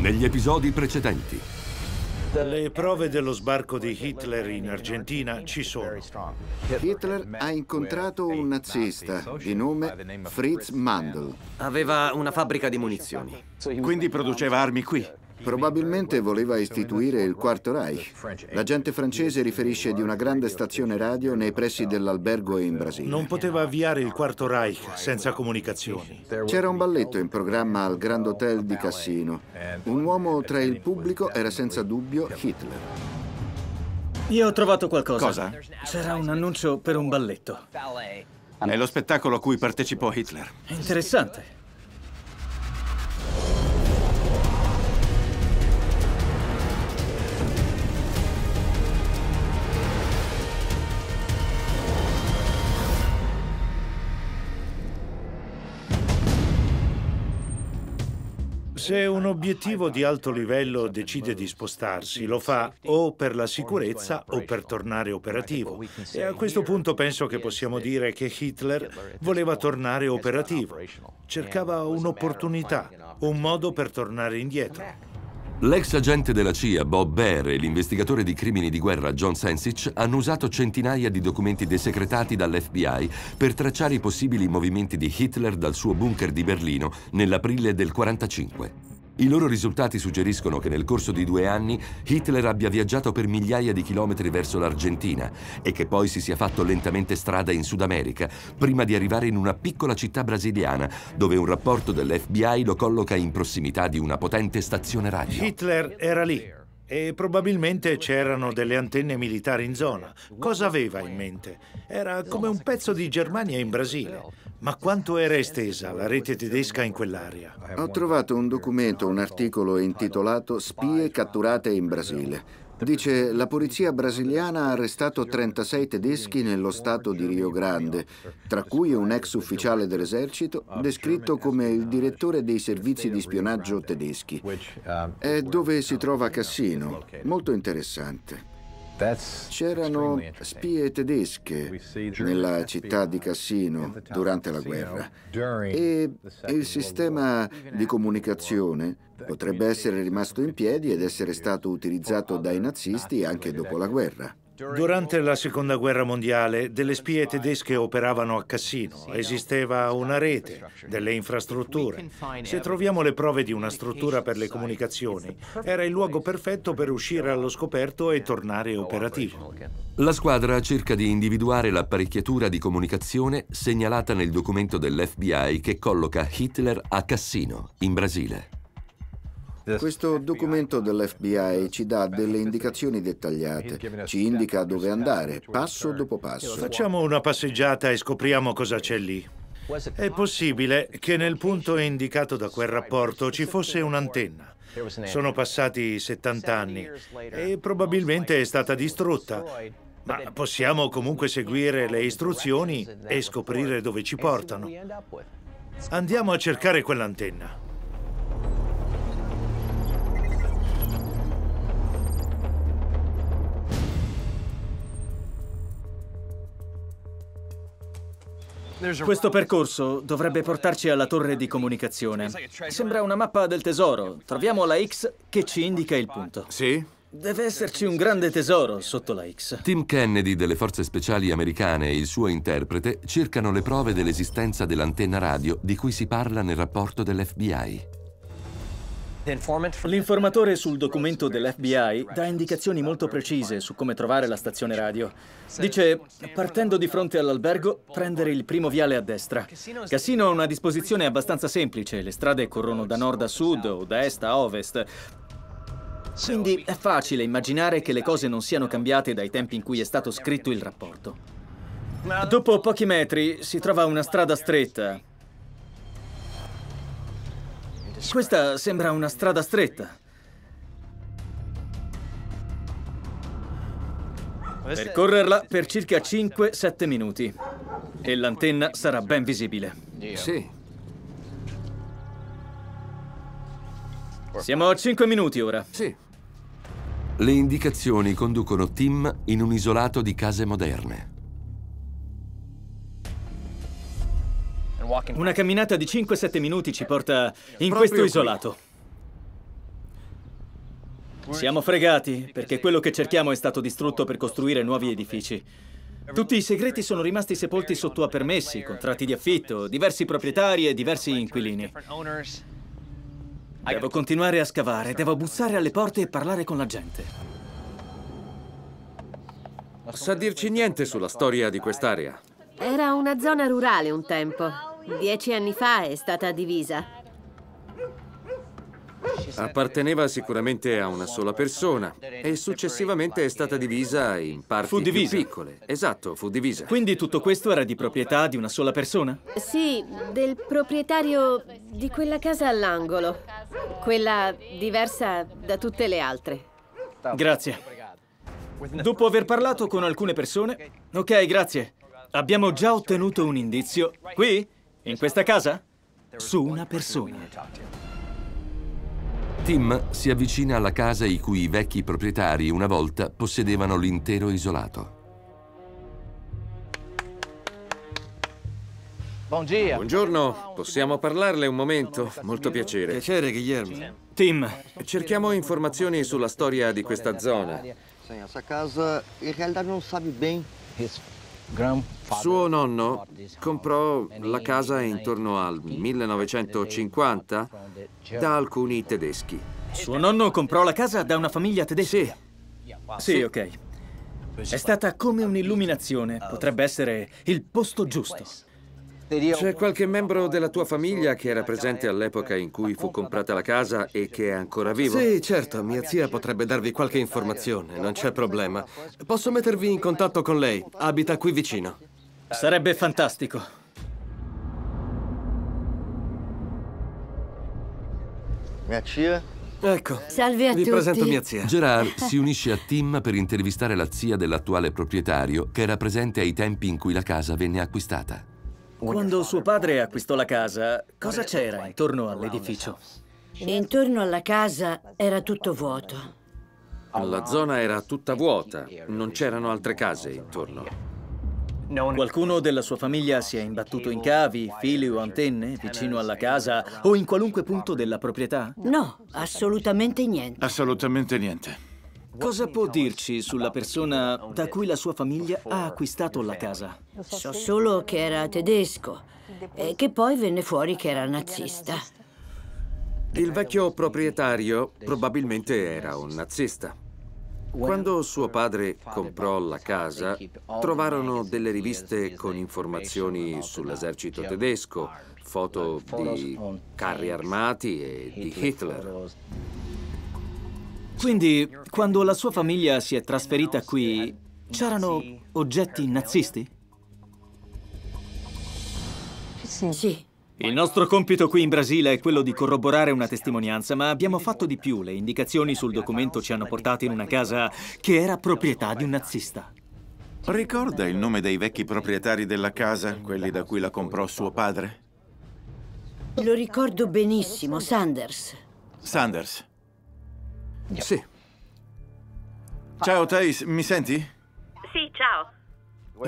negli episodi precedenti. Le prove dello sbarco di Hitler in Argentina ci sono. Hitler ha incontrato un nazista di nome Fritz Mandel. Aveva una fabbrica di munizioni. Quindi produceva armi qui. Probabilmente voleva istituire il Quarto Reich. L'agente francese riferisce di una grande stazione radio nei pressi dell'albergo in Brasile. Non poteva avviare il Quarto Reich senza comunicazioni. C'era un balletto in programma al Grand Hotel di Cassino. Un uomo tra il pubblico era senza dubbio Hitler. Io ho trovato qualcosa. Cosa? C'era un annuncio per un balletto. Nello spettacolo a cui partecipò Hitler. Interessante. Se un obiettivo di alto livello decide di spostarsi, lo fa o per la sicurezza o per tornare operativo. E a questo punto penso che possiamo dire che Hitler voleva tornare operativo. Cercava un'opportunità, un modo per tornare indietro. L'ex agente della CIA Bob Baer e l'investigatore di crimini di guerra John Sensich hanno usato centinaia di documenti desecretati dall'FBI per tracciare i possibili movimenti di Hitler dal suo bunker di Berlino nell'aprile del 1945. I loro risultati suggeriscono che nel corso di due anni Hitler abbia viaggiato per migliaia di chilometri verso l'Argentina e che poi si sia fatto lentamente strada in Sud America, prima di arrivare in una piccola città brasiliana, dove un rapporto dell'FBI lo colloca in prossimità di una potente stazione radio. Hitler era lì, e probabilmente c'erano delle antenne militari in zona. Cosa aveva in mente? Era come un pezzo di Germania in Brasile. Ma quanto era estesa la rete tedesca in quell'area? Ho trovato un documento, un articolo intitolato Spie catturate in Brasile. Dice la polizia brasiliana ha arrestato 36 tedeschi nello stato di Rio Grande, tra cui un ex ufficiale dell'esercito descritto come il direttore dei servizi di spionaggio tedeschi. È eh, dove si trova Cassino, molto interessante. C'erano spie tedesche nella città di Cassino durante la guerra e il sistema di comunicazione Potrebbe essere rimasto in piedi ed essere stato utilizzato dai nazisti anche dopo la guerra. Durante la seconda guerra mondiale delle spie tedesche operavano a Cassino, esisteva una rete, delle infrastrutture. Se troviamo le prove di una struttura per le comunicazioni, era il luogo perfetto per uscire allo scoperto e tornare operativo. La squadra cerca di individuare l'apparecchiatura di comunicazione segnalata nel documento dell'FBI che colloca Hitler a Cassino, in Brasile. Questo documento dell'FBI ci dà delle indicazioni dettagliate, ci indica dove andare, passo dopo passo. Facciamo una passeggiata e scopriamo cosa c'è lì. È possibile che nel punto indicato da quel rapporto ci fosse un'antenna. Sono passati 70 anni e probabilmente è stata distrutta, ma possiamo comunque seguire le istruzioni e scoprire dove ci portano. Andiamo a cercare quell'antenna. Questo percorso dovrebbe portarci alla torre di comunicazione. Sembra una mappa del tesoro. Troviamo la X che ci indica il punto. Sì? Deve esserci un grande tesoro sotto la X. Tim Kennedy delle forze speciali americane e il suo interprete cercano le prove dell'esistenza dell'antenna radio di cui si parla nel rapporto dell'FBI. L'informatore sul documento dell'FBI dà indicazioni molto precise su come trovare la stazione radio. Dice, partendo di fronte all'albergo, prendere il primo viale a destra. Cassino ha una disposizione abbastanza semplice, le strade corrono da nord a sud o da est a ovest. Quindi è facile immaginare che le cose non siano cambiate dai tempi in cui è stato scritto il rapporto. Dopo pochi metri si trova una strada stretta, questa sembra una strada stretta. Percorrerla per circa 5-7 minuti e l'antenna sarà ben visibile. Sì. Siamo a 5 minuti ora. Sì. Le indicazioni conducono Tim in un isolato di case moderne. Una camminata di 5-7 minuti ci porta in questo isolato. Siamo fregati, perché quello che cerchiamo è stato distrutto per costruire nuovi edifici. Tutti i segreti sono rimasti sepolti sotto a permessi, contratti di affitto, diversi proprietari e diversi inquilini. Devo continuare a scavare, devo bussare alle porte e parlare con la gente. Sa dirci niente sulla storia di quest'area? Era una zona rurale un tempo. Dieci anni fa è stata divisa. Apparteneva sicuramente a una sola persona e successivamente è stata divisa in parti fu divisa. piccole. Esatto, fu divisa. Quindi tutto questo era di proprietà di una sola persona? Sì, del proprietario di quella casa all'angolo. Quella diversa da tutte le altre. Grazie. Dopo aver parlato con alcune persone... Ok, grazie. Abbiamo già ottenuto un indizio. Qui? In questa casa? Su una persona. Tim si avvicina alla casa i cui vecchi proprietari una volta possedevano l'intero isolato. Buongiorno, possiamo parlarle un momento? Molto piacere. Piacere, Guillermo. Tim. Cerchiamo informazioni sulla storia di questa zona. Questa casa, in realtà, non sa bene suo nonno comprò la casa intorno al 1950 da alcuni tedeschi. Suo nonno comprò la casa da una famiglia tedesca? Sì. Sì, ok. È stata come un'illuminazione. Oh. Potrebbe essere il posto giusto. C'è qualche membro della tua famiglia che era presente all'epoca in cui fu comprata la casa e che è ancora vivo? Sì, certo, mia zia potrebbe darvi qualche informazione, non c'è problema. Posso mettervi in contatto con lei, abita qui vicino. Sarebbe fantastico. Mia zia? Ecco. Salve a Vi tutti. presento mia zia. Gerard si unisce a Tim per intervistare la zia dell'attuale proprietario che era presente ai tempi in cui la casa venne acquistata. Quando suo padre acquistò la casa, cosa c'era intorno all'edificio? Intorno alla casa era tutto vuoto. La zona era tutta vuota, non c'erano altre case intorno. Qualcuno della sua famiglia si è imbattuto in cavi, fili o antenne vicino alla casa o in qualunque punto della proprietà? No, assolutamente niente. Assolutamente niente. Cosa può dirci sulla persona da cui la sua famiglia ha acquistato la casa? So solo che era tedesco e che poi venne fuori che era nazista. Il vecchio proprietario probabilmente era un nazista. Quando suo padre comprò la casa, trovarono delle riviste con informazioni sull'esercito tedesco, foto di carri armati e di Hitler. Quindi, quando la sua famiglia si è trasferita qui, c'erano oggetti nazisti? Sì. Il nostro compito qui in Brasile è quello di corroborare una testimonianza, ma abbiamo fatto di più. Le indicazioni sul documento ci hanno portato in una casa che era proprietà di un nazista. Ricorda il nome dei vecchi proprietari della casa, quelli da cui la comprò suo padre? Lo ricordo benissimo, Sanders. Sanders. Sì. Ciao Thais, mi senti? Sì, ciao.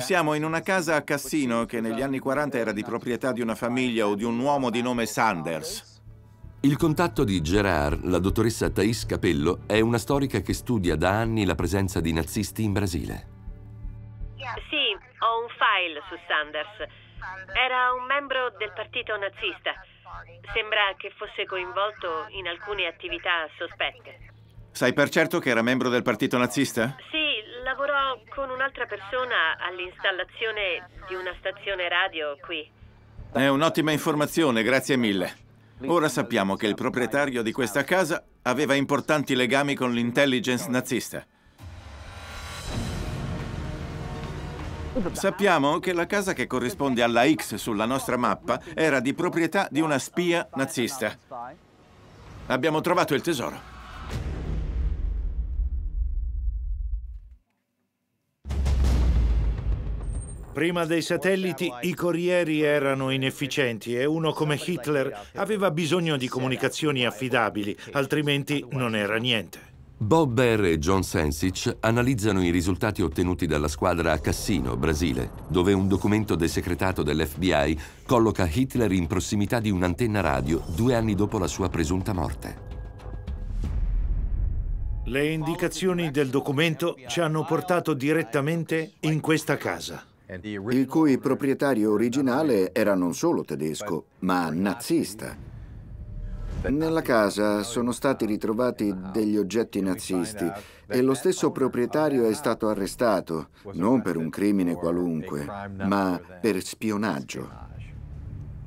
Siamo in una casa a Cassino che negli anni 40 era di proprietà di una famiglia o di un uomo di nome Sanders. Il contatto di Gerard, la dottoressa Thais Capello, è una storica che studia da anni la presenza di nazisti in Brasile. Sì, ho un file su Sanders. Era un membro del partito nazista. Sembra che fosse coinvolto in alcune attività sospette. Sai per certo che era membro del partito nazista? Sì, lavorò con un'altra persona all'installazione di una stazione radio qui. È un'ottima informazione, grazie mille. Ora sappiamo che il proprietario di questa casa aveva importanti legami con l'intelligence nazista. Sappiamo che la casa che corrisponde alla X sulla nostra mappa era di proprietà di una spia nazista. Abbiamo trovato il tesoro. Prima dei satelliti i corrieri erano inefficienti e uno come Hitler aveva bisogno di comunicazioni affidabili, altrimenti non era niente. Bob Bear e John Sensich analizzano i risultati ottenuti dalla squadra a Cassino, Brasile, dove un documento desecretato dell'FBI colloca Hitler in prossimità di un'antenna radio due anni dopo la sua presunta morte. Le indicazioni del documento ci hanno portato direttamente in questa casa il cui proprietario originale era non solo tedesco, ma nazista. Nella casa sono stati ritrovati degli oggetti nazisti e lo stesso proprietario è stato arrestato, non per un crimine qualunque, ma per spionaggio.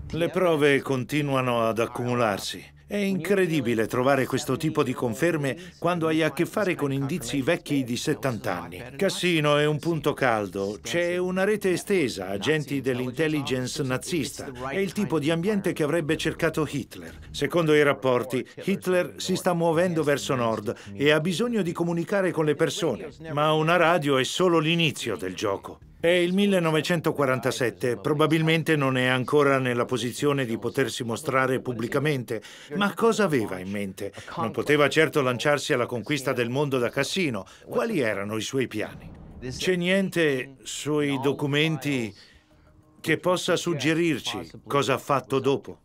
Le prove continuano ad accumularsi. È incredibile trovare questo tipo di conferme quando hai a che fare con indizi vecchi di 70 anni. Cassino è un punto caldo, c'è una rete estesa, agenti dell'intelligence nazista, è il tipo di ambiente che avrebbe cercato Hitler. Secondo i rapporti, Hitler si sta muovendo verso nord e ha bisogno di comunicare con le persone, ma una radio è solo l'inizio del gioco. È il 1947, probabilmente non è ancora nella posizione di potersi mostrare pubblicamente, ma cosa aveva in mente? Non poteva certo lanciarsi alla conquista del mondo da Cassino. Quali erano i suoi piani? C'è niente sui documenti che possa suggerirci cosa ha fatto dopo?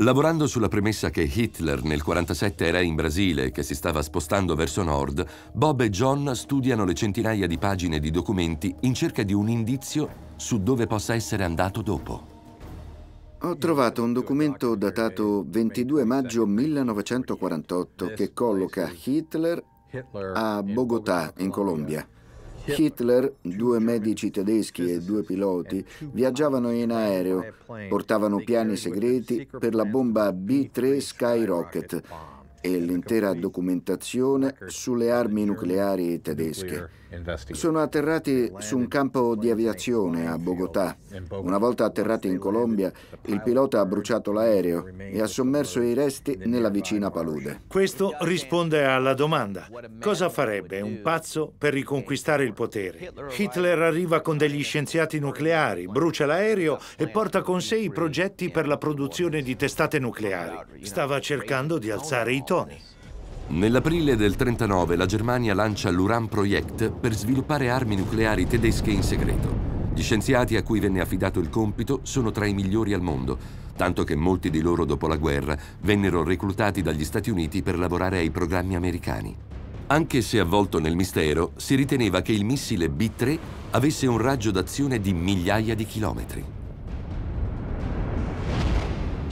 Lavorando sulla premessa che Hitler nel 1947 era in Brasile e che si stava spostando verso nord, Bob e John studiano le centinaia di pagine di documenti in cerca di un indizio su dove possa essere andato dopo. Ho trovato un documento datato 22 maggio 1948 che colloca Hitler a Bogotà, in Colombia. Hitler, due medici tedeschi e due piloti viaggiavano in aereo, portavano piani segreti per la bomba B-3 Skyrocket e l'intera documentazione sulle armi nucleari tedesche. Sono atterrati su un campo di aviazione a Bogotà. Una volta atterrati in Colombia, il pilota ha bruciato l'aereo e ha sommerso i resti nella vicina palude. Questo risponde alla domanda. Cosa farebbe un pazzo per riconquistare il potere? Hitler arriva con degli scienziati nucleari, brucia l'aereo e porta con sé i progetti per la produzione di testate nucleari. Stava cercando di alzare i tritoni. Nell'aprile del 1939 la Germania lancia l'Uran Project per sviluppare armi nucleari tedesche in segreto. Gli scienziati a cui venne affidato il compito sono tra i migliori al mondo, tanto che molti di loro dopo la guerra vennero reclutati dagli Stati Uniti per lavorare ai programmi americani. Anche se avvolto nel mistero, si riteneva che il missile B-3 avesse un raggio d'azione di migliaia di chilometri.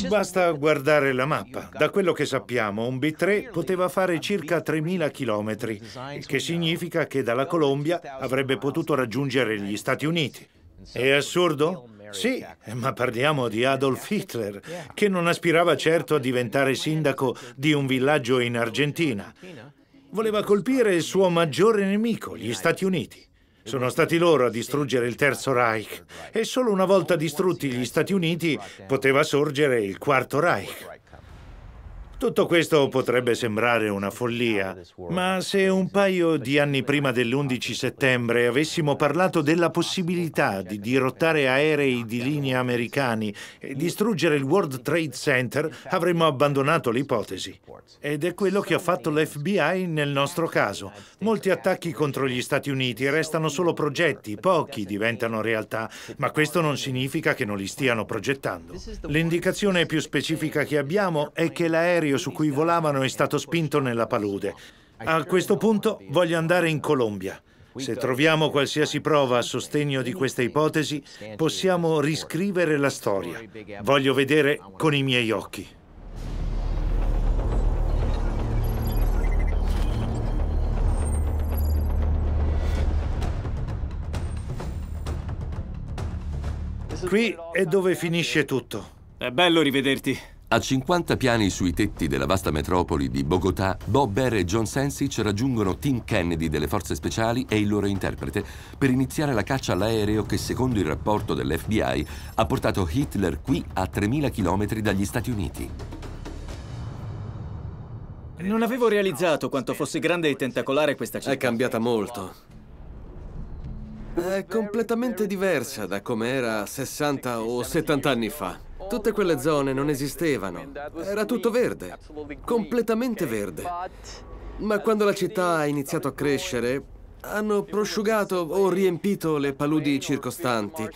Basta guardare la mappa. Da quello che sappiamo, un B3 poteva fare circa 3.000 chilometri, il che significa che dalla Colombia avrebbe potuto raggiungere gli Stati Uniti. È assurdo? Sì, ma parliamo di Adolf Hitler, che non aspirava certo a diventare sindaco di un villaggio in Argentina. Voleva colpire il suo maggiore nemico, gli Stati Uniti. Sono stati loro a distruggere il Terzo Reich e solo una volta distrutti gli Stati Uniti poteva sorgere il Quarto Reich. Tutto questo potrebbe sembrare una follia, ma se un paio di anni prima dell'11 settembre avessimo parlato della possibilità di dirottare aerei di linea americani e distruggere il World Trade Center, avremmo abbandonato l'ipotesi. Ed è quello che ha fatto l'FBI nel nostro caso. Molti attacchi contro gli Stati Uniti restano solo progetti, pochi diventano realtà, ma questo non significa che non li stiano progettando. L'indicazione più specifica che abbiamo è che l'aereo l'aereo su cui volavano è stato spinto nella palude. A questo punto voglio andare in Colombia. Se troviamo qualsiasi prova a sostegno di questa ipotesi, possiamo riscrivere la storia. Voglio vedere con i miei occhi. Qui è dove finisce tutto. È bello rivederti. A 50 piani sui tetti della vasta metropoli di Bogotà, Bob Bear e John Sensich raggiungono Tim Kennedy delle forze speciali e il loro interprete per iniziare la caccia all'aereo che, secondo il rapporto dell'FBI, ha portato Hitler qui a 3.000 km dagli Stati Uniti. Non avevo realizzato quanto fosse grande e tentacolare questa città. È cambiata molto. È completamente diversa da come era 60 o 70 anni fa. Tutte quelle zone non esistevano, era tutto verde, completamente verde. Ma quando la città ha iniziato a crescere, hanno prosciugato o riempito le paludi circostanti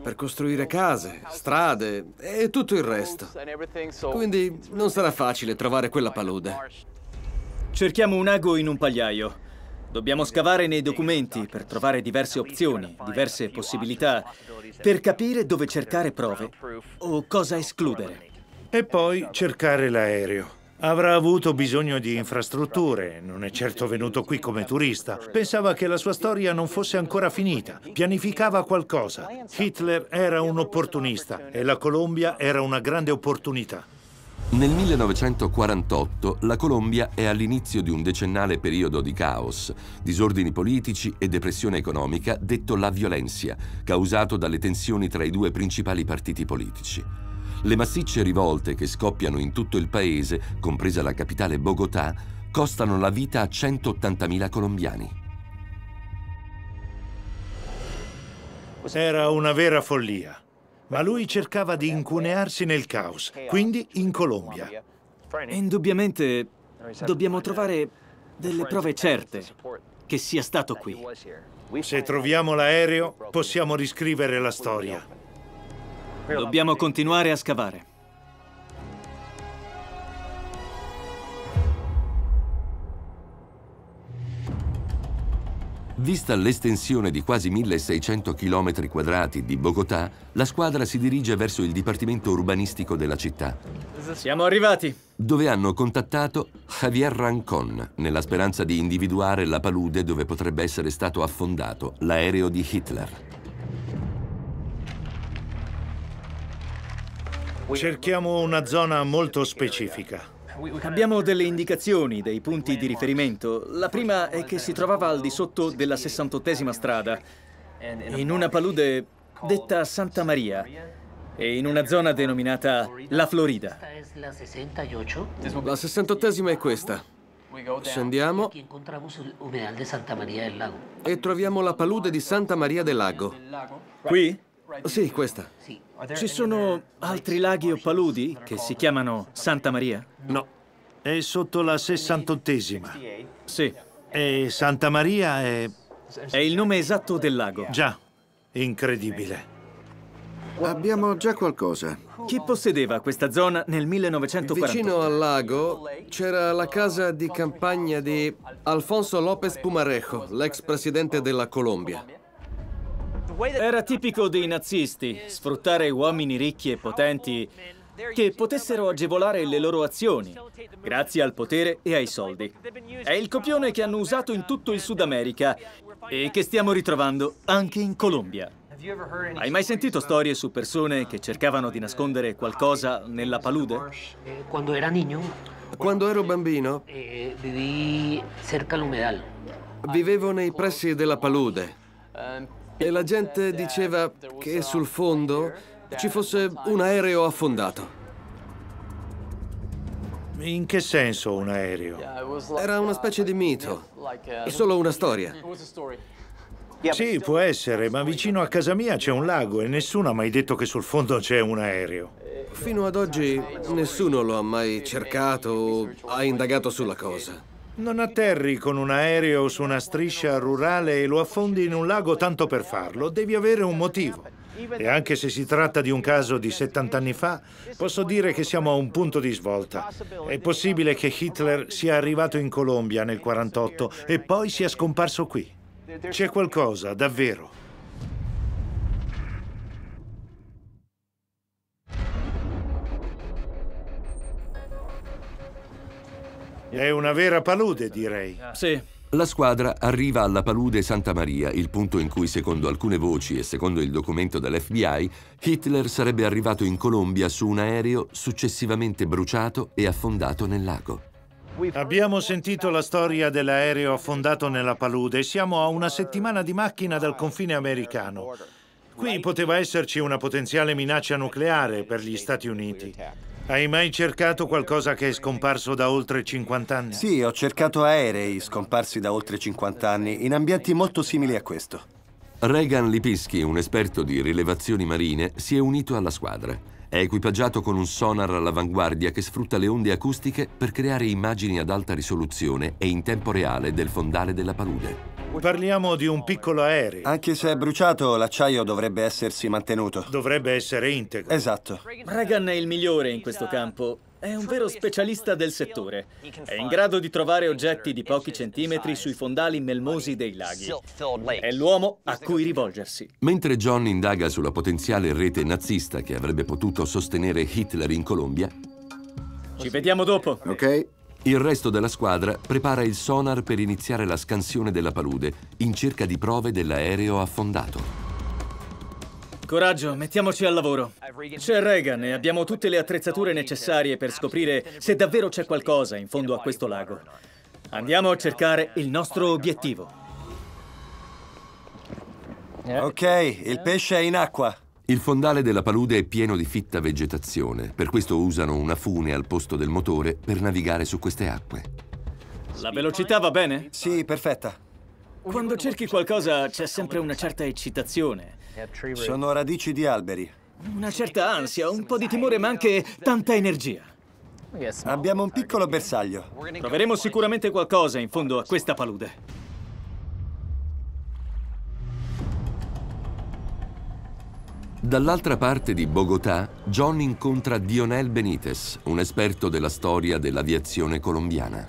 per costruire case, strade e tutto il resto. Quindi non sarà facile trovare quella palude. Cerchiamo un ago in un pagliaio. Dobbiamo scavare nei documenti per trovare diverse opzioni, diverse possibilità, per capire dove cercare prove o cosa escludere. E poi cercare l'aereo. Avrà avuto bisogno di infrastrutture, non è certo venuto qui come turista. Pensava che la sua storia non fosse ancora finita, pianificava qualcosa. Hitler era un opportunista e la Colombia era una grande opportunità. Nel 1948 la Colombia è all'inizio di un decennale periodo di caos, disordini politici e depressione economica detto la violenza, causato dalle tensioni tra i due principali partiti politici. Le massicce rivolte che scoppiano in tutto il paese, compresa la capitale Bogotà, costano la vita a 180.000 colombiani. Era una vera follia ma lui cercava di incunearsi nel caos, quindi in Colombia. Indubbiamente dobbiamo trovare delle prove certe che sia stato qui. Se troviamo l'aereo, possiamo riscrivere la storia. Dobbiamo continuare a scavare. Vista l'estensione di quasi 1600 km quadrati di Bogotà, la squadra si dirige verso il dipartimento urbanistico della città. Siamo arrivati! Dove hanno contattato Javier Rancon, nella speranza di individuare la palude dove potrebbe essere stato affondato l'aereo di Hitler. Cerchiamo una zona molto specifica. Abbiamo delle indicazioni, dei punti di riferimento. La prima è che si trovava al di sotto della 68esima strada, in una palude detta Santa Maria e in una zona denominata La Florida. La 68esima è questa. Scendiamo e troviamo la palude di Santa Maria del Lago. Qui? Sì, questa. Sì. Ci sono altri laghi o paludi che si chiamano Santa Maria? No, è sotto la 68esima. Sì. E Santa Maria è... È il nome esatto del lago. Già, incredibile. Abbiamo già qualcosa. Chi possedeva questa zona nel 1940? Vicino al lago c'era la casa di campagna di Alfonso López Pumarejo, l'ex presidente della Colombia. Era tipico dei nazisti sfruttare uomini ricchi e potenti che potessero agevolare le loro azioni, grazie al potere e ai soldi. È il copione che hanno usato in tutto il Sud America e che stiamo ritrovando anche in Colombia. Hai mai sentito storie su persone che cercavano di nascondere qualcosa nella palude? Quando ero bambino, eh, vivevo nei pressi della palude e la gente diceva che sul fondo ci fosse un aereo affondato. In che senso un aereo? Era una specie di mito, solo una storia. Sì, può essere, ma vicino a casa mia c'è un lago e nessuno ha mai detto che sul fondo c'è un aereo. Fino ad oggi nessuno lo ha mai cercato o ha indagato sulla cosa. Non atterri con un aereo su una striscia rurale e lo affondi in un lago tanto per farlo, devi avere un motivo. E anche se si tratta di un caso di 70 anni fa, posso dire che siamo a un punto di svolta. È possibile che Hitler sia arrivato in Colombia nel 1948 e poi sia scomparso qui. C'è qualcosa, davvero. È una vera palude, direi. Sì. La squadra arriva alla palude Santa Maria, il punto in cui, secondo alcune voci e secondo il documento dell'FBI, Hitler sarebbe arrivato in Colombia su un aereo successivamente bruciato e affondato nel lago. Abbiamo sentito la storia dell'aereo affondato nella palude e siamo a una settimana di macchina dal confine americano. Qui poteva esserci una potenziale minaccia nucleare per gli Stati Uniti. Hai mai cercato qualcosa che è scomparso da oltre 50 anni? Sì, ho cercato aerei scomparsi da oltre 50 anni in ambienti molto simili a questo. Reagan Lipinski, un esperto di rilevazioni marine, si è unito alla squadra. È equipaggiato con un sonar all'avanguardia che sfrutta le onde acustiche per creare immagini ad alta risoluzione e in tempo reale del fondale della palude. Parliamo di un piccolo aereo. Anche se è bruciato, l'acciaio dovrebbe essersi mantenuto. Dovrebbe essere integro. Esatto. Reagan è il migliore in questo campo. È un vero specialista del settore. È in grado di trovare oggetti di pochi centimetri sui fondali melmosi dei laghi. È l'uomo a cui rivolgersi. Mentre John indaga sulla potenziale rete nazista che avrebbe potuto sostenere Hitler in Colombia, ci vediamo dopo. Ok. Il resto della squadra prepara il sonar per iniziare la scansione della palude in cerca di prove dell'aereo affondato. Coraggio, mettiamoci al lavoro. C'è Reagan e abbiamo tutte le attrezzature necessarie per scoprire se davvero c'è qualcosa in fondo a questo lago. Andiamo a cercare il nostro obiettivo. Ok, il pesce è in acqua. Il fondale della palude è pieno di fitta vegetazione, per questo usano una fune al posto del motore per navigare su queste acque. La velocità va bene? Sì, perfetta. Quando cerchi qualcosa c'è sempre una certa eccitazione. Sono radici di alberi. Una certa ansia, un po' di timore, ma anche tanta energia. Abbiamo un piccolo bersaglio. Troveremo sicuramente qualcosa in fondo a questa palude. Dall'altra parte di Bogotà, John incontra Dionel Benitez, un esperto della storia dell'aviazione colombiana.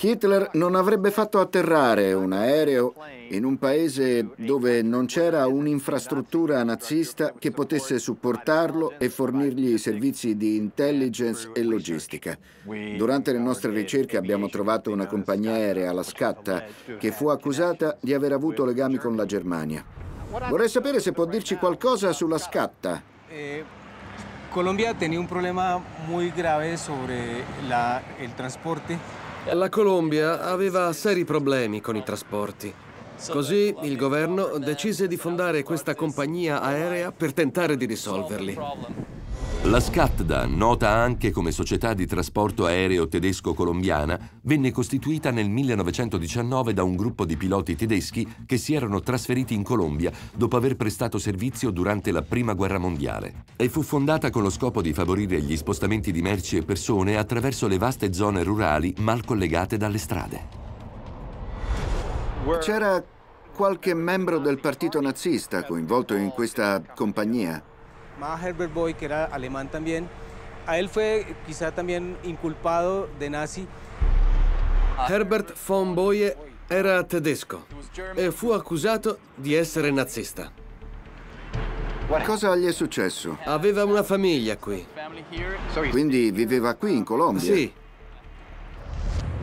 Hitler non avrebbe fatto atterrare un aereo in un paese dove non c'era un'infrastruttura nazista che potesse supportarlo e fornirgli i servizi di intelligence e logistica. Durante le nostre ricerche abbiamo trovato una compagnia aerea, la Scatta, che fu accusata di aver avuto legami con la Germania. Vorrei sapere se può dirci qualcosa sulla scatta. Eh, Colombia tenía un problema muy grave sobre la, el transporte. La Colombia aveva seri problemi con i trasporti. Così il governo decise di fondare questa compagnia aerea per tentare di risolverli. La Scatda, nota anche come società di trasporto aereo tedesco-colombiana, venne costituita nel 1919 da un gruppo di piloti tedeschi che si erano trasferiti in Colombia dopo aver prestato servizio durante la Prima Guerra Mondiale e fu fondata con lo scopo di favorire gli spostamenti di merci e persone attraverso le vaste zone rurali mal collegate dalle strade. C'era qualche membro del partito nazista coinvolto in questa compagnia. Ma Herbert Boy, che era alemán también, a él fue quizá también inculpado de nazi. Herbert von Boye era tedesco e fu accusato di essere nazista. Cosa gli è successo? Aveva una famiglia qui. Quindi viveva qui in Colombia? Sì.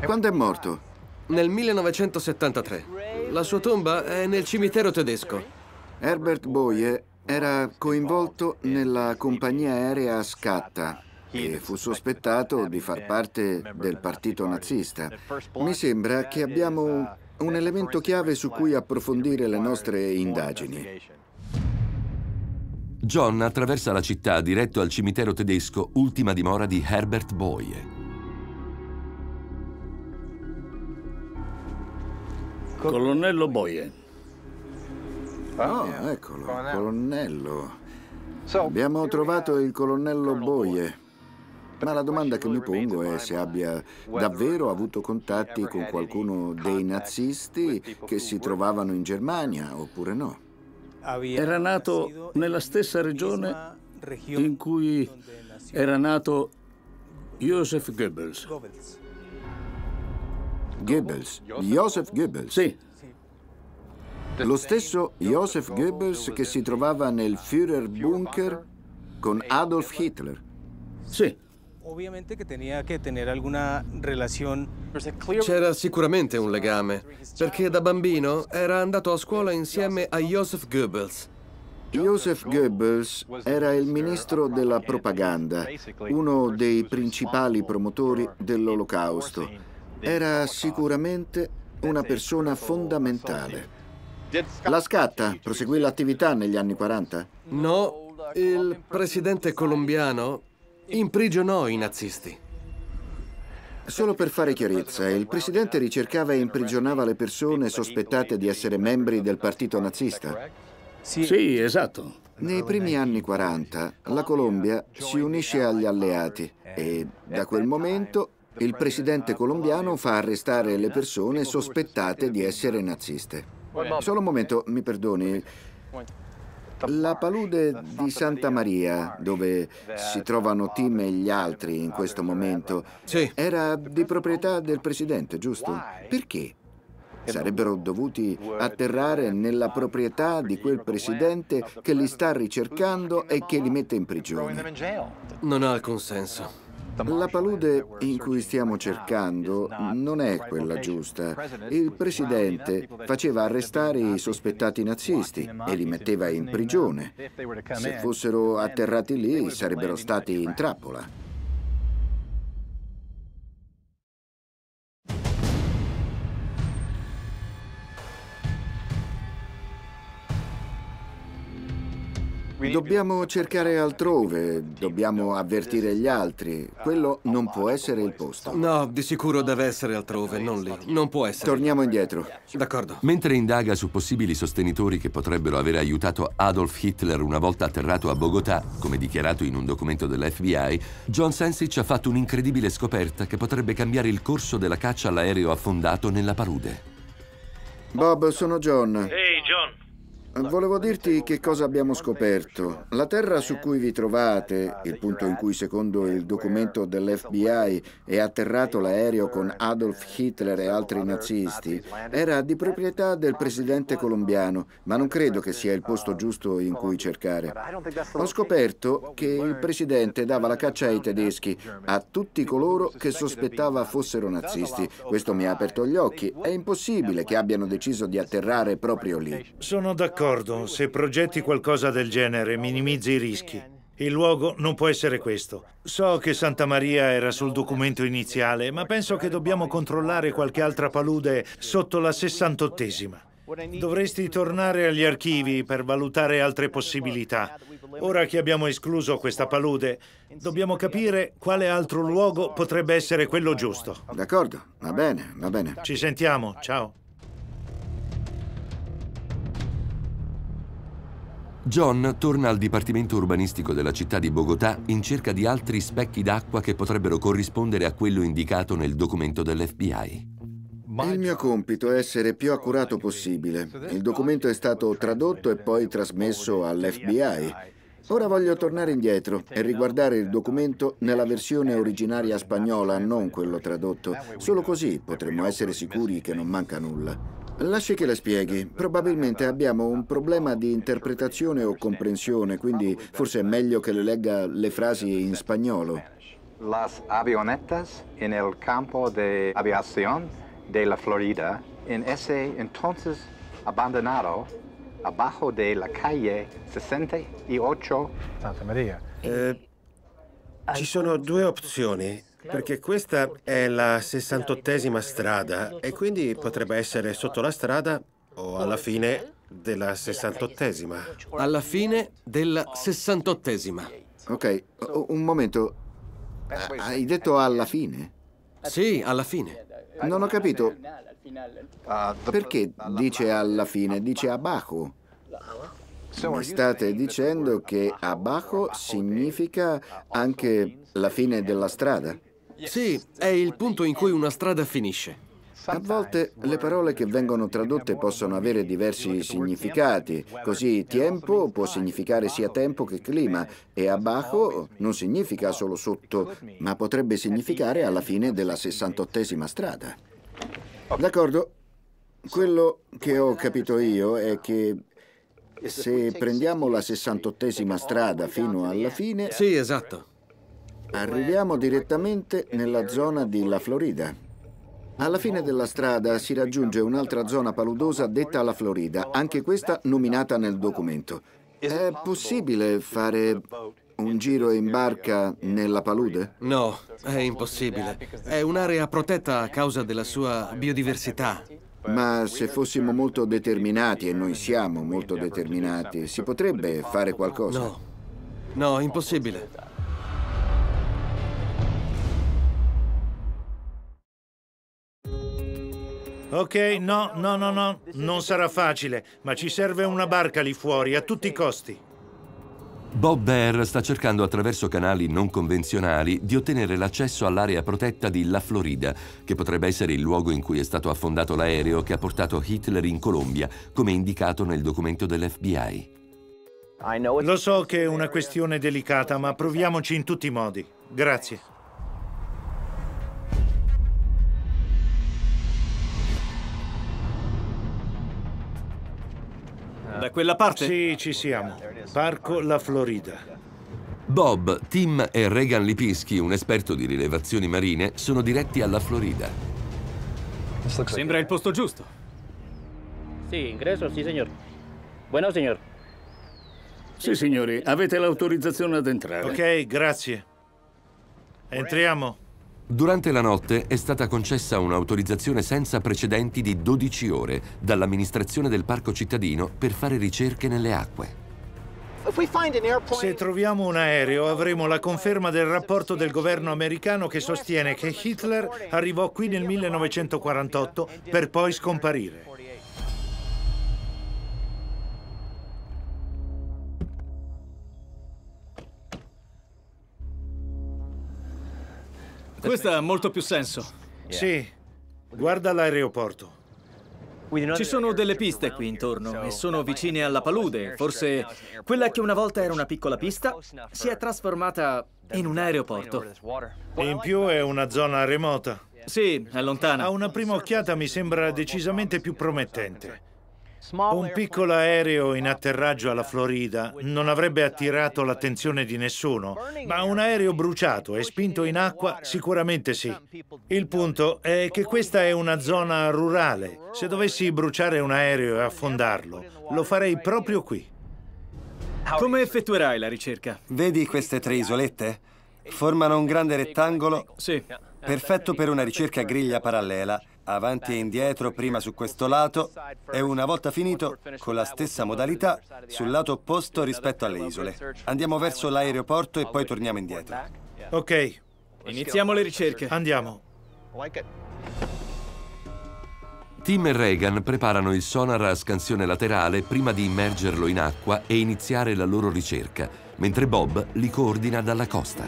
Quando è morto? nel 1973. La sua tomba è nel cimitero tedesco. Herbert Boye era coinvolto nella compagnia aerea Scatta e fu sospettato di far parte del partito nazista. Mi sembra che abbiamo un elemento chiave su cui approfondire le nostre indagini. John attraversa la città diretto al cimitero tedesco, ultima dimora di Herbert Boye. Ecco. Colonnello Boie. Oh, eh, eccolo, colonnello. Abbiamo trovato il colonnello Boye. Ma la domanda che mi pongo è se abbia davvero avuto contatti con qualcuno dei nazisti che si trovavano in Germania oppure no. Era nato nella stessa regione in cui era nato Joseph Goebbels. Goebbels, Joseph Goebbels. Sì. Lo stesso Joseph Goebbels che si trovava nel Führerbunker con Adolf Hitler. Sì. Ovviamente che che relazione. C'era sicuramente un legame, perché da bambino era andato a scuola insieme a Joseph Goebbels. Joseph Goebbels era il ministro della propaganda, uno dei principali promotori dell'Olocausto era sicuramente una persona fondamentale. La scatta proseguì l'attività negli anni 40? No, il presidente colombiano imprigionò i nazisti. Solo per fare chiarezza, il presidente ricercava e imprigionava le persone sospettate di essere membri del partito nazista? Sì, esatto. Nei primi anni 40 la Colombia si unisce agli alleati e da quel momento il presidente colombiano fa arrestare le persone sospettate di essere naziste. Solo un momento, mi perdoni. La palude di Santa Maria, dove si trovano Tim e gli altri in questo momento, sì. era di proprietà del presidente, giusto? Perché? Sarebbero dovuti atterrare nella proprietà di quel presidente che li sta ricercando e che li mette in prigione. Non ha alcun senso. La palude in cui stiamo cercando non è quella giusta. Il presidente faceva arrestare i sospettati nazisti e li metteva in prigione. Se fossero atterrati lì sarebbero stati in trappola. Dobbiamo cercare altrove, dobbiamo avvertire gli altri. Quello non può essere il posto. No, di sicuro deve essere altrove, non lì. Non può essere. Torniamo indietro. D'accordo. Mentre indaga su possibili sostenitori che potrebbero aver aiutato Adolf Hitler una volta atterrato a Bogotà, come dichiarato in un documento dell'FBI, John Sensic ha fatto un'incredibile scoperta che potrebbe cambiare il corso della caccia all'aereo affondato nella parude. Bob, sono John. Ehi, hey, John. Volevo dirti che cosa abbiamo scoperto. La terra su cui vi trovate, il punto in cui secondo il documento dell'FBI è atterrato l'aereo con Adolf Hitler e altri nazisti, era di proprietà del presidente colombiano, ma non credo che sia il posto giusto in cui cercare. Ho scoperto che il presidente dava la caccia ai tedeschi, a tutti coloro che sospettava fossero nazisti. Questo mi ha aperto gli occhi. È impossibile che abbiano deciso di atterrare proprio lì. Sono d'accordo d'accordo, se progetti qualcosa del genere minimizzi i rischi. Il luogo non può essere questo. So che Santa Maria era sul documento iniziale, ma penso che dobbiamo controllare qualche altra palude sotto la 68esima. Dovresti tornare agli archivi per valutare altre possibilità. Ora che abbiamo escluso questa palude, dobbiamo capire quale altro luogo potrebbe essere quello giusto. D'accordo, va bene, va bene. Ci sentiamo, ciao. John torna al Dipartimento Urbanistico della città di Bogotà in cerca di altri specchi d'acqua che potrebbero corrispondere a quello indicato nel documento dell'FBI. Il mio compito è essere più accurato possibile. Il documento è stato tradotto e poi trasmesso all'FBI. Ora voglio tornare indietro e riguardare il documento nella versione originaria spagnola, non quello tradotto. Solo così potremo essere sicuri che non manca nulla. Lasci che le spieghi. Probabilmente abbiamo un problema di interpretazione o comprensione, quindi forse è meglio che le legga le frasi in spagnolo. Las avionetas en el campo de aviación de la Florida en ese entonces abandonado abajo de la calle 68 Santa Maria. Eh, ci sono due opzioni perché questa è la 68esima strada e quindi potrebbe essere sotto la strada o alla fine della 68esima. Alla fine della 68esima. Ok, un momento. Ah, hai detto alla fine? Sì, alla fine. Non ho capito. Ah, perché dice alla fine? Dice abajo. Mi state dicendo che abajo significa anche la fine della strada? Sì, è il punto in cui una strada finisce. A volte le parole che vengono tradotte possono avere diversi significati, così tempo può significare sia tempo che clima e abajo non significa solo sotto, ma potrebbe significare alla fine della 68esima strada. D'accordo, quello che ho capito io è che se prendiamo la 68esima strada fino alla fine... Sì, esatto. Arriviamo direttamente nella zona di La Florida. Alla fine della strada si raggiunge un'altra zona paludosa detta La Florida, anche questa nominata nel documento. È possibile fare un giro in barca nella palude? No, è impossibile. È un'area protetta a causa della sua biodiversità. Ma se fossimo molto determinati, e noi siamo molto determinati, si potrebbe fare qualcosa? No, no, impossibile. Ok, no, no, no, no, non sarà facile, ma ci serve una barca lì fuori, a tutti i costi. Bob Bear sta cercando attraverso canali non convenzionali di ottenere l'accesso all'area protetta di La Florida, che potrebbe essere il luogo in cui è stato affondato l'aereo che ha portato Hitler in Colombia, come indicato nel documento dell'FBI. Lo so che è una questione delicata, ma proviamoci in tutti i modi. Grazie. Da quella parte? Sì, ci siamo. Parco La Florida. Bob, Tim e Regan Lipinski, un esperto di rilevazioni marine, sono diretti alla Florida. Sembra il posto giusto. Sì, ingresso, sì, signor. Buono, signor. Sì, signori, avete l'autorizzazione ad entrare. Ok, grazie. Entriamo. Durante la notte è stata concessa un'autorizzazione senza precedenti di 12 ore dall'amministrazione del parco cittadino per fare ricerche nelle acque. Se troviamo un aereo avremo la conferma del rapporto del governo americano che sostiene che Hitler arrivò qui nel 1948 per poi scomparire. Questo ha molto più senso. Sì, guarda l'aeroporto. Ci sono delle piste qui intorno e sono vicine alla palude. Forse quella che una volta era una piccola pista si è trasformata in un aeroporto. In più è una zona remota. Sì, è lontana. A una prima occhiata mi sembra decisamente più promettente. Un piccolo aereo in atterraggio alla Florida non avrebbe attirato l'attenzione di nessuno, ma un aereo bruciato e spinto in acqua sicuramente sì. Il punto è che questa è una zona rurale. Se dovessi bruciare un aereo e affondarlo, lo farei proprio qui. Come effettuerai la ricerca? Vedi queste tre isolette? Formano un grande rettangolo? Sì. Perfetto per una ricerca a griglia parallela avanti e indietro, prima su questo lato e una volta finito con la stessa modalità sul lato opposto rispetto alle isole. Andiamo verso l'aeroporto e poi torniamo indietro. Ok, iniziamo le ricerche. Andiamo. Tim e Reagan preparano il sonar a scansione laterale prima di immergerlo in acqua e iniziare la loro ricerca, mentre Bob li coordina dalla costa.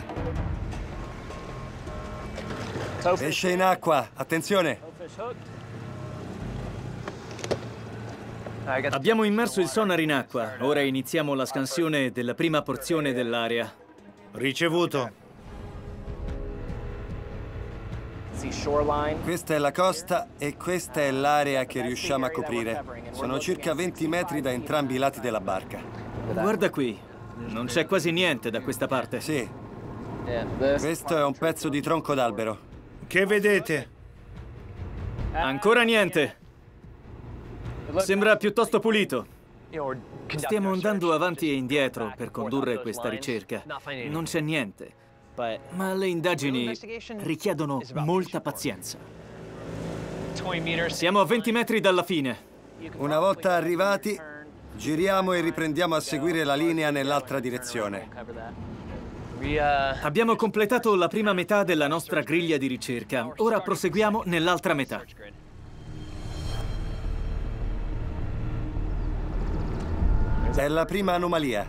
Esce in acqua, attenzione! Abbiamo immerso il sonar in acqua. Ora iniziamo la scansione della prima porzione dell'area. Ricevuto. Questa è la costa e questa è l'area che riusciamo a coprire. Sono circa 20 metri da entrambi i lati della barca. Guarda qui, non c'è quasi niente da questa parte. Sì. Questo è un pezzo di tronco d'albero. Che vedete? Ancora niente. Sembra piuttosto pulito. Stiamo andando avanti e indietro per condurre questa ricerca. Non c'è niente. Ma le indagini richiedono molta pazienza. Siamo a 20 metri dalla fine. Una volta arrivati, giriamo e riprendiamo a seguire la linea nell'altra direzione. Abbiamo completato la prima metà della nostra griglia di ricerca. Ora proseguiamo nell'altra metà. È la prima anomalia.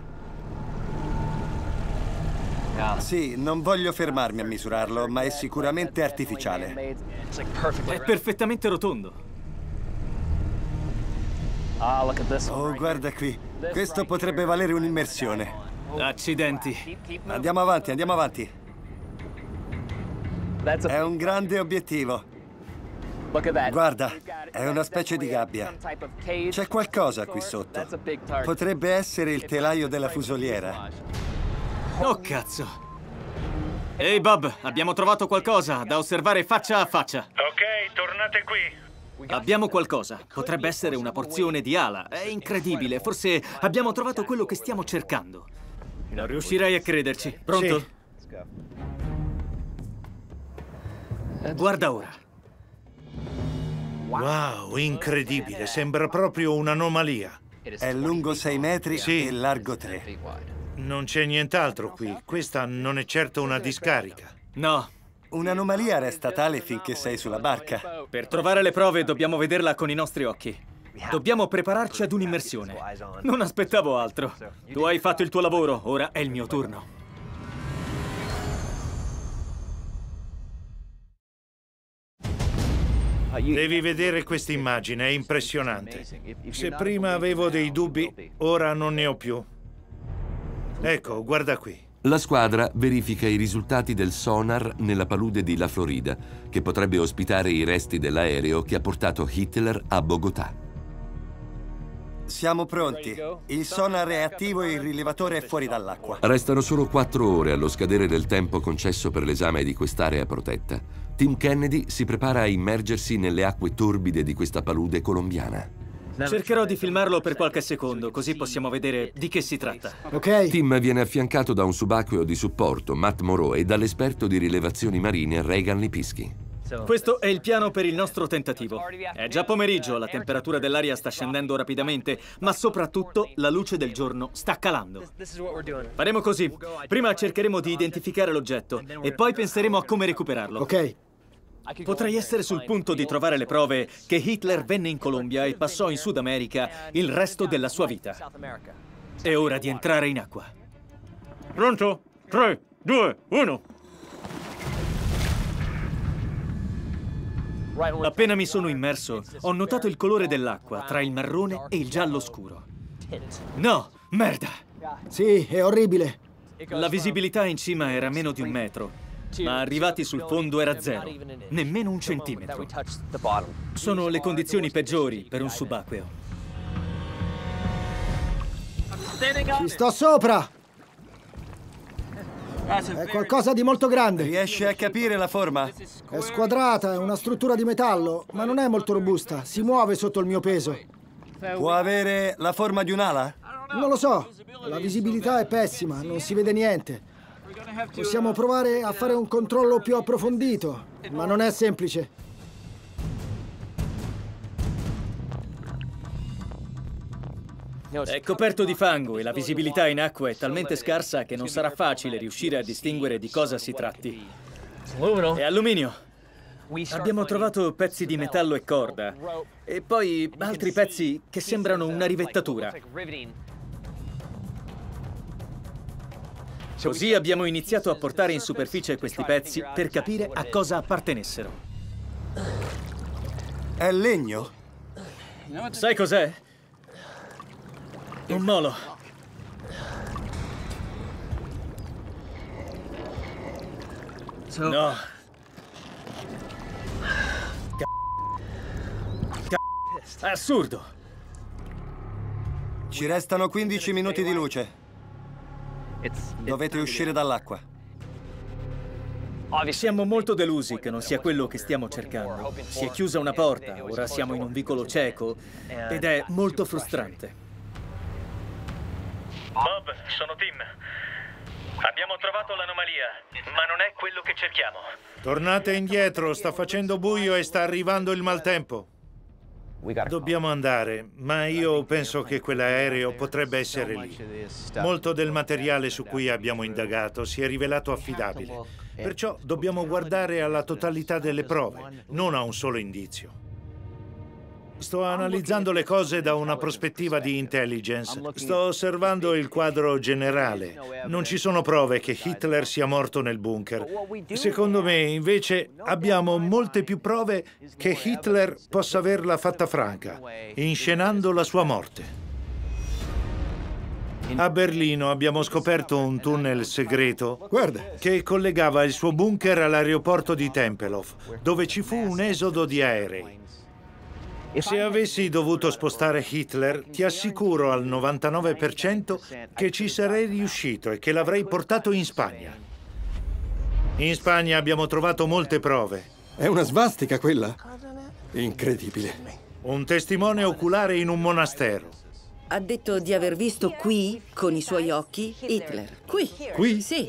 Sì, non voglio fermarmi a misurarlo, ma è sicuramente artificiale. È perfettamente rotondo. Ah, oh, guarda qui. Questo potrebbe valere un'immersione. Accidenti. Andiamo avanti, andiamo avanti. È un grande obiettivo. Guarda, è una specie di gabbia. C'è qualcosa qui sotto. Potrebbe essere il telaio della fusoliera. Oh, cazzo! Ehi, hey, Bob, abbiamo trovato qualcosa da osservare faccia a faccia. Ok, tornate qui. Abbiamo qualcosa. Potrebbe essere una porzione di ala. È incredibile. Forse abbiamo trovato quello che stiamo cercando. Non riuscirei a crederci. Pronto? Sì. Guarda ora. Wow, incredibile, sembra proprio un'anomalia. È lungo 6 metri sì. e largo 3. Non c'è nient'altro qui, questa non è certo una discarica. No, un'anomalia resta tale finché sei sulla barca. Per trovare le prove dobbiamo vederla con i nostri occhi. Dobbiamo prepararci ad un'immersione. Non aspettavo altro. Tu hai fatto il tuo lavoro, ora è il mio turno. Ah, Devi vedere questa immagine, è impressionante. Se prima avevo dei dubbi, ora non ne ho più. Ecco, guarda qui. La squadra verifica i risultati del sonar nella palude di La Florida, che potrebbe ospitare i resti dell'aereo che ha portato Hitler a Bogotà. Siamo pronti. Il sonar è attivo e il rilevatore è fuori dall'acqua. Restano solo quattro ore allo scadere del tempo concesso per l'esame di quest'area protetta. Tim Kennedy si prepara a immergersi nelle acque torbide di questa palude colombiana. Cercherò di filmarlo per qualche secondo, così possiamo vedere di che si tratta. Ok. Tim viene affiancato da un subacqueo di supporto, Matt Moreau, e dall'esperto di rilevazioni marine Reagan Lipischi. Questo è il piano per il nostro tentativo. È già pomeriggio, la temperatura dell'aria sta scendendo rapidamente, ma soprattutto la luce del giorno sta calando. Faremo così. Prima cercheremo di identificare l'oggetto e poi penseremo a come recuperarlo. Ok. Potrei essere sul punto di trovare le prove che Hitler venne in Colombia e passò in Sud America il resto della sua vita. È ora di entrare in acqua. Pronto? 3, 2, 1. Appena mi sono immerso, ho notato il colore dell'acqua tra il marrone e il giallo scuro. No, merda! Sì, è orribile. La visibilità in cima era meno di un metro ma arrivati sul fondo era zero, nemmeno un centimetro. Sono le condizioni peggiori per un subacqueo. Ci sto sopra! È qualcosa di molto grande. Riesce a capire la forma? È squadrata, è una struttura di metallo, ma non è molto robusta. Si muove sotto il mio peso. Può avere la forma di un'ala? Non lo so. La visibilità è pessima, non si vede niente. Possiamo provare a fare un controllo più approfondito, ma non è semplice. È coperto di fango e la visibilità in acqua è talmente scarsa che non sarà facile riuscire a distinguere di cosa si tratti. È alluminio. Abbiamo trovato pezzi di metallo e corda e poi altri pezzi che sembrano una rivettatura. Così abbiamo iniziato a portare in superficie questi pezzi per capire a cosa appartenessero. È legno? Sai cos'è? Un molo. No. Assurdo! Ci restano 15 minuti di luce. Dovete uscire dall'acqua. Siamo molto delusi che non sia quello che stiamo cercando. Si è chiusa una porta, ora siamo in un vicolo cieco ed è molto frustrante. Bob, sono Tim. Abbiamo trovato l'anomalia, ma non è quello che cerchiamo. Tornate indietro, sta facendo buio e sta arrivando il maltempo. Dobbiamo andare, ma io penso che quell'aereo potrebbe essere lì. Molto del materiale su cui abbiamo indagato si è rivelato affidabile, perciò dobbiamo guardare alla totalità delle prove, non a un solo indizio. Sto analizzando le cose da una prospettiva di intelligence. Sto osservando il quadro generale. Non ci sono prove che Hitler sia morto nel bunker. Secondo me, invece, abbiamo molte più prove che Hitler possa averla fatta franca, inscenando la sua morte. A Berlino abbiamo scoperto un tunnel segreto Guarda. che collegava il suo bunker all'aeroporto di Tempelhof, dove ci fu un esodo di aerei. Se avessi dovuto spostare Hitler, ti assicuro al 99% che ci sarei riuscito e che l'avrei portato in Spagna. In Spagna abbiamo trovato molte prove. È una svastica quella? Incredibile. Un testimone oculare in un monastero. Ha detto di aver visto qui, con i suoi occhi, Hitler. Qui. Qui? Sì.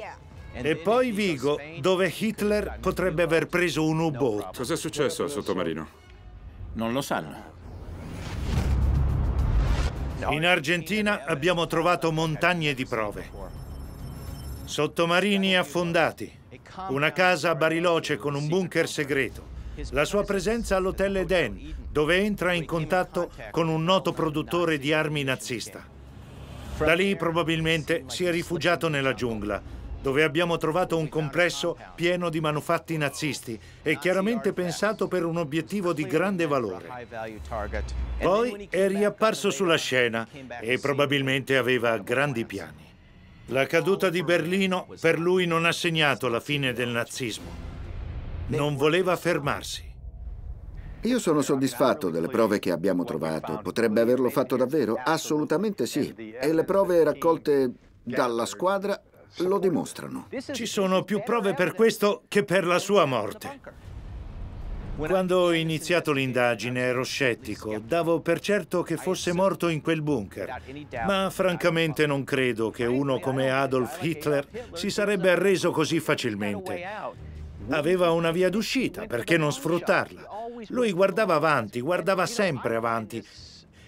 E poi Vigo, dove Hitler potrebbe aver preso un U-boat. Cos'è successo al sottomarino? non lo sanno. In Argentina abbiamo trovato montagne di prove. Sottomarini affondati, una casa a Bariloce con un bunker segreto, la sua presenza all'hotel Eden, dove entra in contatto con un noto produttore di armi nazista. Da lì probabilmente si è rifugiato nella giungla dove abbiamo trovato un complesso pieno di manufatti nazisti e chiaramente pensato per un obiettivo di grande valore. Poi è riapparso sulla scena e probabilmente aveva grandi piani. La caduta di Berlino per lui non ha segnato la fine del nazismo. Non voleva fermarsi. Io sono soddisfatto delle prove che abbiamo trovato. Potrebbe averlo fatto davvero? Assolutamente sì. E le prove raccolte dalla squadra lo dimostrano. Ci sono più prove per questo che per la sua morte. Quando ho iniziato l'indagine ero scettico, davo per certo che fosse morto in quel bunker, ma francamente non credo che uno come Adolf Hitler si sarebbe arreso così facilmente. Aveva una via d'uscita, perché non sfruttarla? Lui guardava avanti, guardava sempre avanti,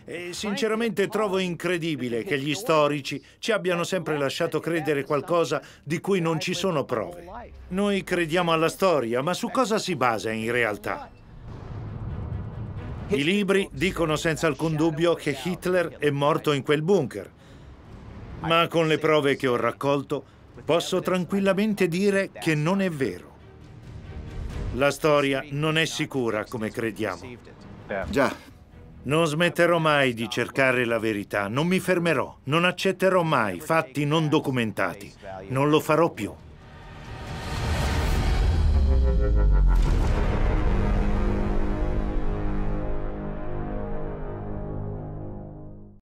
e sinceramente trovo incredibile che gli storici ci abbiano sempre lasciato credere qualcosa di cui non ci sono prove. Noi crediamo alla storia, ma su cosa si basa in realtà? I libri dicono senza alcun dubbio che Hitler è morto in quel bunker. Ma con le prove che ho raccolto posso tranquillamente dire che non è vero. La storia non è sicura come crediamo. Già, non smetterò mai di cercare la verità, non mi fermerò, non accetterò mai fatti non documentati, non lo farò più.